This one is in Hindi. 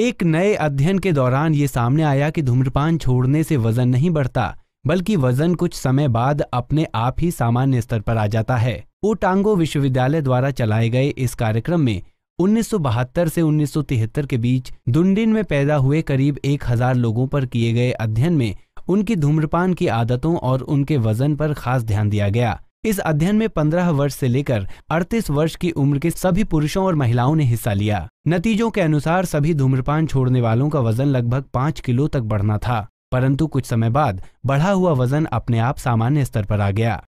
एक नए अध्ययन के दौरान ये सामने आया कि धूम्रपान छोड़ने से वजन नहीं बढ़ता बल्कि वजन कुछ समय बाद अपने आप ही सामान्य स्तर पर आ जाता है ओटांगो विश्वविद्यालय द्वारा चलाए गए इस कार्यक्रम में उन्नीस से उन्नीस के बीच दुंडिन में पैदा हुए करीब 1000 लोगों पर किए गए अध्ययन में उनकी धूम्रपान की आदतों और उनके वजन पर खास ध्यान दिया गया इस अध्ययन में 15 वर्ष से लेकर 38 वर्ष की उम्र के सभी पुरुषों और महिलाओं ने हिस्सा लिया नतीजों के अनुसार सभी धूम्रपान छोड़ने वालों का वजन लगभग पाँच किलो तक बढ़ना था परंतु कुछ समय बाद बढ़ा हुआ वजन अपने आप सामान्य स्तर पर आ गया